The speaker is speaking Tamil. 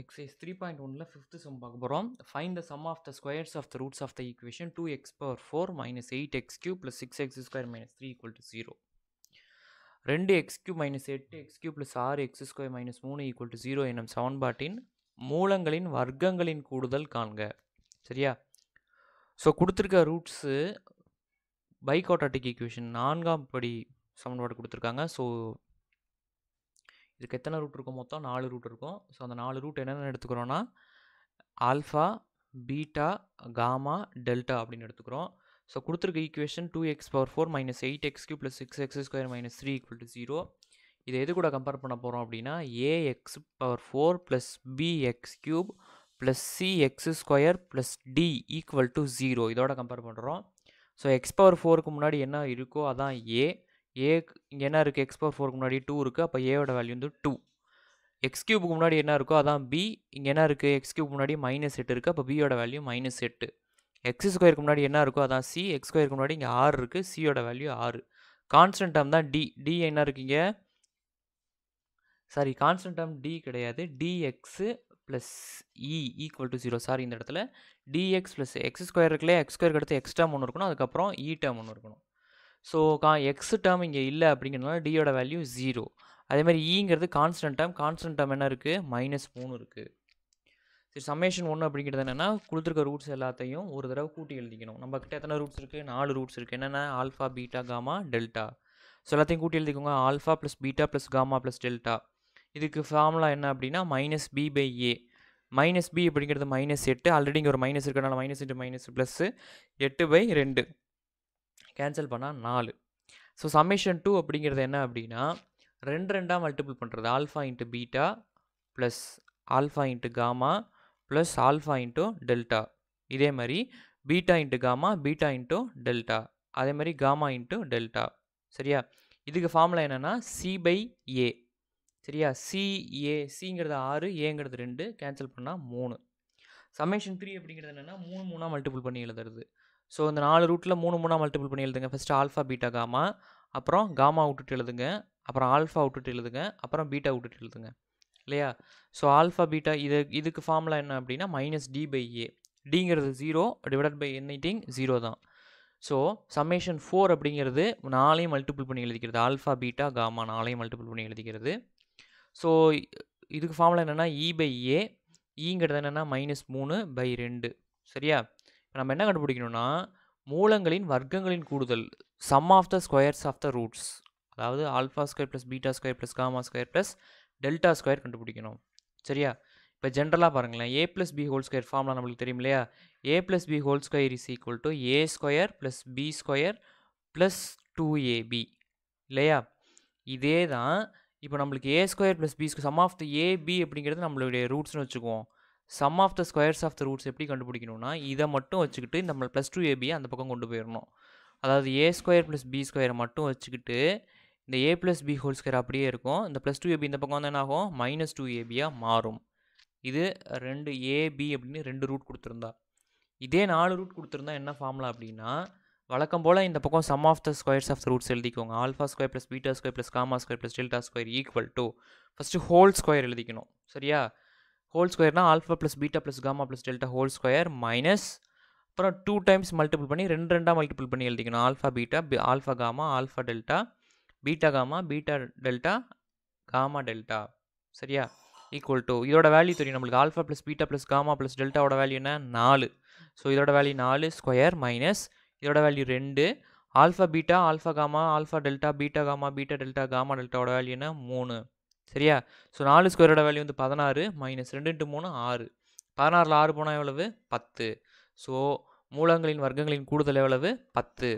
எக்ஸைஸ் த்ரீ பாயிண்ட் ஒனில் ஃபிஃப்த்து சம் பார்க்க போகிறோம் find the sum of the squares of the roots of the equation two x power four minus eight x cube plus six x square minus three equal to zero ரெண்டு எக்ஸ் கியூ மைனஸ் எட்டு எக்ஸ் கியூ ப்ளஸ் ஆறு எக்ஸ் ஸ்கொயர் மைனஸ் மூணு ஈக்குவல் டு ஜீரோ எனும் சமன்பாட்டின் மூலங்களின் வர்க்கங்களின் கூடுதல் காண்க சரியா ஸோ கொடுத்துருக்க ரூட்ஸு பைக் பைகாட்டாட்டிக் ஈக்குவேஷன் நான்காம் படி சமன்பாடு கொடுத்துருக்காங்க ஸோ இதுக்கு எத்தனை ரூட் இருக்கும் மொத்தம் நாலு ரூட் இருக்கும் ஸோ அந்த நாலு ரூட் என்னென்ன எடுத்துக்கிறோன்னா ஆல்ஃபா பீட்டா காமா டெல்டா அப்படின்னு எடுத்துக்கிறோம் ஸோ கொடுத்துருக்க equation two x power four minus eight x cube plus six x square minus three equal to zero இதை எது கூட கம்பேர் பண்ண போகிறோம் அப்படின்னா a x power four plus b x cube plus c x square plus d equal to zero இதோட கம்பேர் பண்ணுறோம் ஸோ எக்ஸ் பவர் ஃபோருக்கு முன்னாடி என்ன இருக்கோ அதான் ஏ ஏ இங்கே என்ன இருக்குது எக்ஸ் பவர் ஃபோருக்கு முன்னாடி டூ இருக்குது அப்போ ஏவோட வேல்யூ வந்து டூ எக்ஸ் கியூபுக்கு முன்னாடி என்ன இருக்கோ அதான் பி இங்கே என்ன இருக்குது எக்ஸ் கியூப் முன்னாடி மைனஸ் எட்டு இருக்குது அப்போ பியோட வேல்யூ மைனஸ் எட்டு எக்ஸ் ஸ்கொயருக்கு முன்னாடி என்ன இருக்கோ அதான் சி எக்ஸ் ஸ்கொயருக்கு முன்னாடி இங்கே ஆறு இருக்குது சியோட வேல்யூ ஆறு கான்ஸ்டன்ட் டேம் தான் டி டி என்ன இருக்கீங்க சாரி கான்ஸ்டன்ட் டேம் டி கிடையாது d x plus e equal to zero sorry இந்த இடத்துல டிஎக்ஸ் ப்ளஸ் எக்ஸ் ஸ்கொயர் இருக்குல்ல எக்ஸ் ஸ்கொயருக்கு அடுத்து எக்ஸ் டேம் ஒன்று இருக்கணும் அதுக்கப்புறம் இ டேம் ஒன்று இருக்கணும் ஸோ கா எக்ஸ் டேர்ம் இங்கே இல்லை அப்படிங்கிறதுனால டியோட வேல்யூ ஜீரோ அதேமாதிரி ஈங்கிறது e constant term constant term என்ன இருக்குது மைனஸ் மூணு இருக்குது சரி சம்மேஷன் ஒன்று அப்படிங்கிறது என்னென்னா கொடுத்துருக்க ரூட்ஸ் எல்லாத்தையும் ஒரு தடவை கூட்டி எழுதிக்கணும் நம்மக்கிட்ட எத்தனை ரூட்ஸ் இருக்குது நாலு ரூட்ஸ் இருக்குது என்னென்ன alpha beta gamma delta so எல்லாத்தையும் கூட்டி எழுதிக்கோங்க alpha plus beta plus gamma plus delta இதுக்கு ஃபார்முலா என்ன அப்படின்னா minus b by a minus b அப்படிங்கிறது மைனஸ் எட்டு ஆல்ரெடி இங்கே ஒரு மைனஸ் இருக்கிறனால மைனஸ் இன்ட்டு மைனஸ் ப்ளஸ்ஸு எட்டு பை ரெண்டு கேன்சல் பண்ணால் நாலு ஸோ சம்மேஷன் டூ அப்படிங்கிறது என்ன அப்படின்னா ரெண்டு ரெண்டாக மல்டிபிள் பண்ணுறது alpha into beta plus alpha into gamma plus alpha into delta இதே மாதிரி beta into gamma beta into delta அதே மாதிரி காமா இன்ட்டு டெல்டா சரியா இதுக்கு ஃபார்முலா என்னென்னா சி பை ஏ சரியா சி ஏ சிங்கிறது ஆறு ஏங்கிறது ரெண்டு கேன்சல் பண்ணால் மூணு சம்மேஷன் த்ரீ அப்படிங்கிறது என்னென்னா மூணு மூணாக மல்டிபிள் பண்ணி எழுதுறது ஸோ இந்த நாலு ரூட்டில் மூணு மூணாக மல்டிபிள் பண்ணி எழுதுங்க ஃபஸ்ட்டு ஆல்ஃபா பீட்டா காமா அப்புறம் காமா விட்டுட்டு எழுதுங்க அப்புறம் ஆல்ஃபா விட்டுட்டு எழுதுங்க அப்புறம் பீட்டா விட்டுட்டு எழுதுங்க இல்லையா ஸோ ஆல்ஃபா பீட்டா இது இதுக்கு ஃபார்முலா என்ன அப்படின்னா மைனஸ் டி பை ஏ டிங்கிறது zero divided by anything zero தான் ஸோ சம்மேஷன் ஃபோர் அப்படிங்கிறது நாளையும் மல்டிபிள் பண்ணி எழுதிக்கிறது ஆல்ஃபா பீட்டா காமா நாளையும் மல்டிபிள் பண்ணி எழுதிக்கிறது ஸோ இதுக்கு ஃபார்முலா என்னென்னா இ e பை ஏங்கிறது e என்னென்னா மைனஸ் மூணு பை ரெண்டு சரியா இப்போ நம்ம என்ன கண்டுபிடிக்கணும்னா மூலங்களின் வர்க்கங்களின் கூடுதல் sum of the squares of the roots அதாவது alpha square plus beta square plus gamma square plus delta square கண்டுபிடிக்கணும் சரியா இப்போ ஜென்ரலாக பாருங்களேன் a plus b whole square ஃபார்ம்லாம் நம்மளுக்கு தெரியும் இல்லையா a plus b whole square is equal to a square plus b square plus two a b இல்லையா இதே தான் இப்போ நம்மளுக்கு a square plus b square sum of the a b அப்படிங்கிறது நம்மளுடைய ரூட்ஸ்னு வச்சுக்குவோம் sum of the squares of the roots எப்படி கண்டுபிடிக்கணும்னா இதை மட்டும் வச்சுக்கிட்டு நம்ம ப்ளஸ் டூ ஏபியை அந்த பக்கம் கொண்டு போயிடணும் அதாவது ஏ ஸ்கொயர் ப்ளஸ் பி ஸ்கொயரை மட்டும் வச்சுக்கிட்டு இந்த a plus b whole square அப்படியே இருக்கும் இந்த ப்ளஸ் டூ ஏபி இந்த பக்கம் வந்து என்ன ஆகும் மைனஸ் டூ ஏபியாக மாறும் இது ரெண்டு ஏபி அப்படின்னு ரெண்டு ரூட் கொடுத்துருந்தா இதே நாலு ரூட் கொடுத்துருந்தா என்ன ஃபார்முலா அப்படின்னா வழக்கம் போல் இந்த பக்கம் sum of the squares of the roots எழுதிக்கோங்க alpha square plus beta square plus gamma square plus delta square equal to first whole square எழுதிக்கணும் சரியா ஹோல் ஸ்கொயர்னால் alpha plus beta plus gamma plus delta whole square minus அப்புறம் டூ டைம்ஸ் மல்டிபிள் பண்ணி ரெண்டு ரெண்டாக மல்டிபிள் பண்ணி எழுதிக்கணும் alpha beta alpha gamma alpha delta beta gamma beta delta gamma delta சரியா ஈக்குவல் டு இதோட வேல்யூ தெரியும் நம்மளுக்கு alpha plus beta plus gamma plus டெல்டாவோட வேல்யூ என்ன நாலு ஸோ இதோட வேல்யூ நாலு ஸ்கொயர் மைனஸ் இதோட வேல்யூ ரெண்டு alpha beta alpha gamma alpha delta beta gamma beta delta gamma டெல்டாவோட வேல்யூ என்ன மூணு சரியா ஸோ நாலு ஸ்கொயரோட வேல்யூ வந்து பதினாறு மைனஸ் ரெண்டு இன்ட்டு மூணு ஆறு பதினாறில் ஆறு போனால் எவ்வளவு பத்து ஸோ மூலங்களின் வர்க்கங்களின் கூடுதல் எவ்வளவு பத்து